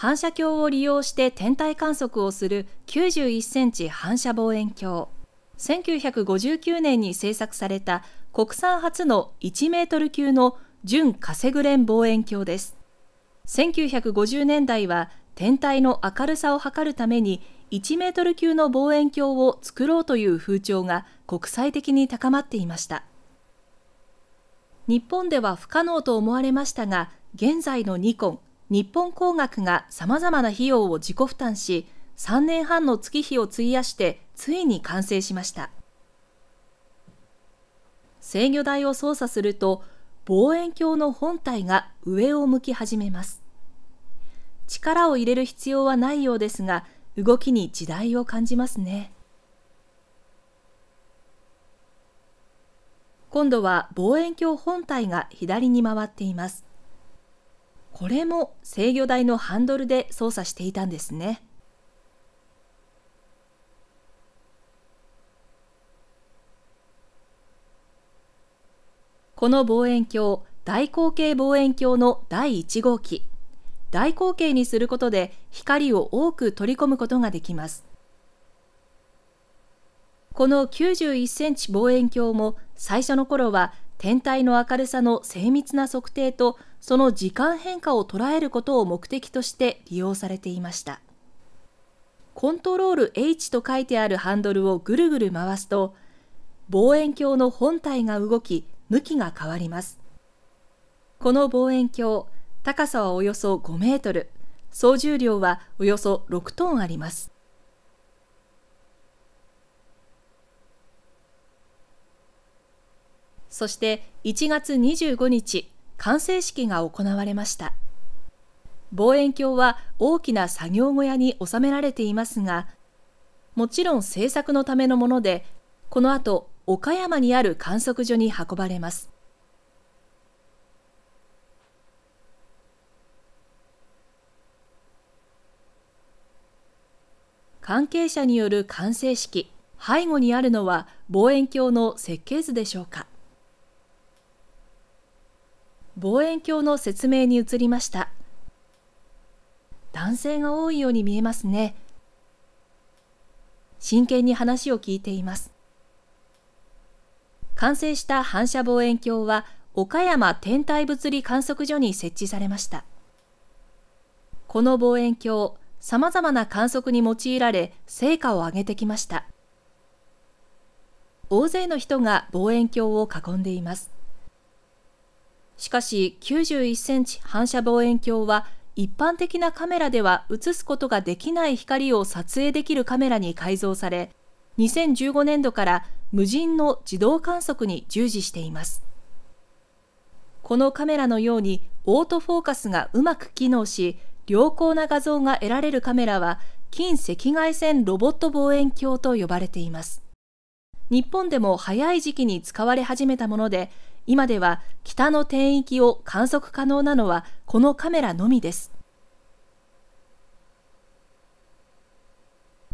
反射鏡を利用して天体観測をする91センチ反射望遠鏡。1959年に制作された国産初の1メートル級の純カセグレン望遠鏡です。1950年代は天体の明るさを測るために1メートル級の望遠鏡を作ろうという風潮が国際的に高まっていました。日本では不可能と思われましたが、現在のニコン、日本工学がさまざまな費用を自己負担し3年半の月日を費やしてついに完成しました制御台を操作すると望遠鏡の本体が上を向き始めます力を入れる必要はないようですが動きに時代を感じますね今度は望遠鏡本体が左に回っていますこれも制御台のハンドルで操作していたんですね。この望遠鏡、大口径望遠鏡の第1号機。大口径にすることで光を多く取り込むことができます。この91センチ望遠鏡も最初の頃は天体の明るさの精密な測定とその時間変化を捉えることを目的として利用されていましたコントロール H と書いてあるハンドルをぐるぐる回すと望遠鏡の本体が動き向きが変わりますこの望遠鏡高さはおよそ5メートル総重量はおよそ6トンありますそして1月25日完成式が行われました望遠鏡は大きな作業小屋に収められていますがもちろん制作のためのものでこの後岡山にある観測所に運ばれます関係者による完成式背後にあるのは望遠鏡の設計図でしょうか望遠鏡の説明に移りました男性が多いように見えますね真剣に話を聞いています完成した反射望遠鏡は岡山天体物理観測所に設置されましたこの望遠鏡さまざまな観測に用いられ成果を上げてきました大勢の人が望遠鏡を囲んでいますしかし91センチ反射望遠鏡は一般的なカメラでは映すことができない光を撮影できるカメラに改造され2015年度から無人の自動観測に従事していますこのカメラのようにオートフォーカスがうまく機能し良好な画像が得られるカメラは近赤外線ロボット望遠鏡と呼ばれています日本でも早い時期に使われ始めたもので今では北の天域を観測可能なのはこのカメラのみです。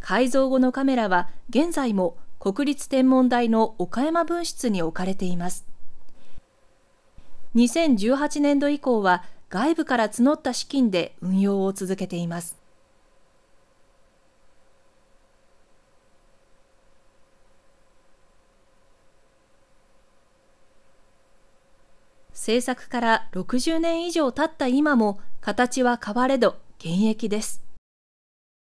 改造後のカメラは現在も国立天文台の岡山分室に置かれています。2018年度以降は外部から募った資金で運用を続けています。制作から60年以上経った今も形は変われど現役です